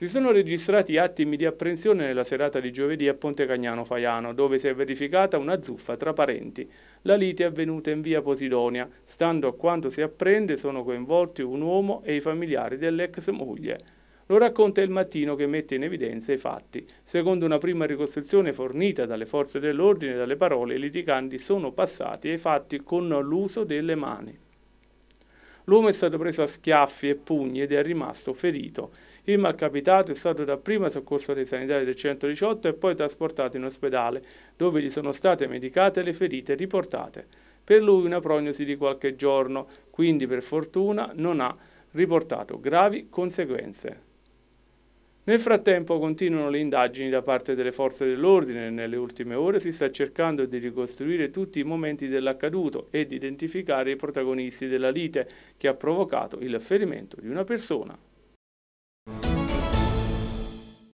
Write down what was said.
Si sono registrati attimi di apprensione nella serata di giovedì a Ponte Cagnano Faiano, dove si è verificata una zuffa tra parenti. La lite è avvenuta in via Posidonia. Stando a quanto si apprende, sono coinvolti un uomo e i familiari dell'ex moglie. Lo racconta il mattino che mette in evidenza i fatti. Secondo una prima ricostruzione fornita dalle forze dell'ordine, dalle parole, i litiganti sono passati ai fatti con l'uso delle mani. L'uomo è stato preso a schiaffi e pugni ed è rimasto ferito. Il malcapitato è stato dapprima soccorso dai sanitari del 118 e poi trasportato in ospedale, dove gli sono state medicate le ferite riportate. Per lui una prognosi di qualche giorno, quindi per fortuna non ha riportato gravi conseguenze. Nel frattempo continuano le indagini da parte delle forze dell'ordine. e Nelle ultime ore si sta cercando di ricostruire tutti i momenti dell'accaduto e di identificare i protagonisti della lite che ha provocato il ferimento di una persona.